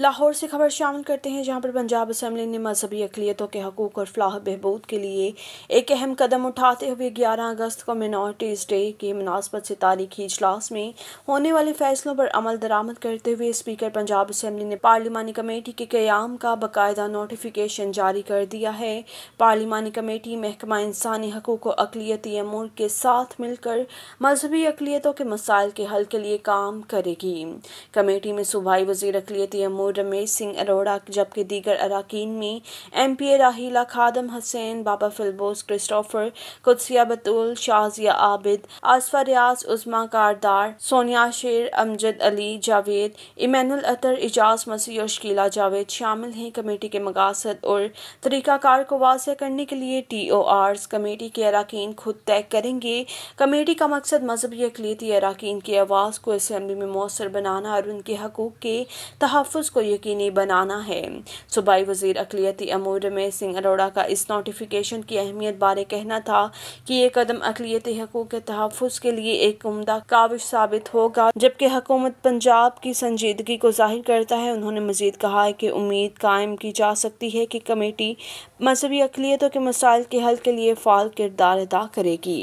लाहौर से खबर शामिल करते हैं जहां पर पंजाब असम्बली ने मजहबी अकलीतों के हकूक और फलाह बहबूद के लिए एक अहम कदम उठाते हुए 11 अगस्त को मिनोरिटीज़ डे की मुनासबत से तारीखी इजलास में होने वाले फैसलों पर अमल दरामद करते हुए स्पीकर पंजाब असम्बली ने पार्लिमानी कमेटी के क्याम का बाकायदा नोटिफिकेशन जारी कर दिया है पार्लिमानी कमेटी महकमा इंसानी हकूक व अकलीती अमूर के साथ मिलकर मजहबी अकलीतों के मसाइल के हल के लिए काम करेगी कमेटी में सूबाई वजीर अकलीती अमूर को रमेश सिंह अरोड़ा जबकि दीगर अरकान में M P A Rahila Khadim Hussain Baba Filbos Christopher Qudsia Batool Shahzia Abid Asifa Riaz Uzma Kardar Sonia Sher Amjad Ali Javed इमानुल अतर इजाज मसी और शकीला जावेद शामिल हैं कमेटी के मकासद और तरीक़ाकार को वाजह करने के लिए टी ओ आर्स कमेटी के अरकान खुद तय करेंगे कमेटी का मकसद मजहबी अकलीती अरकान की आवाज़ को असम्बली में मौसर बनाना और उनके हकूक़ के तहफ़ को को यकीनी बनाना है सूबाई वजीर अकलीती अमूर रमेश सिंह अरोड़ा का इस नोटिफिकेशन की अहमियत बारे कहना था कि ये कदम अकलीती हकूक़ के तहफ़ के लिए एक उमदा काविश साबित होगा जबकि हकूमत पंजाब की संजीदगी को जाहिर करता है उन्होंने मजीद कहा है कि उम्मीद कायम की जा सकती है कि कमेटी मजहबी अकलीतों के मसाइल के हल के लिए फ़ाल किरदार अदा करेगी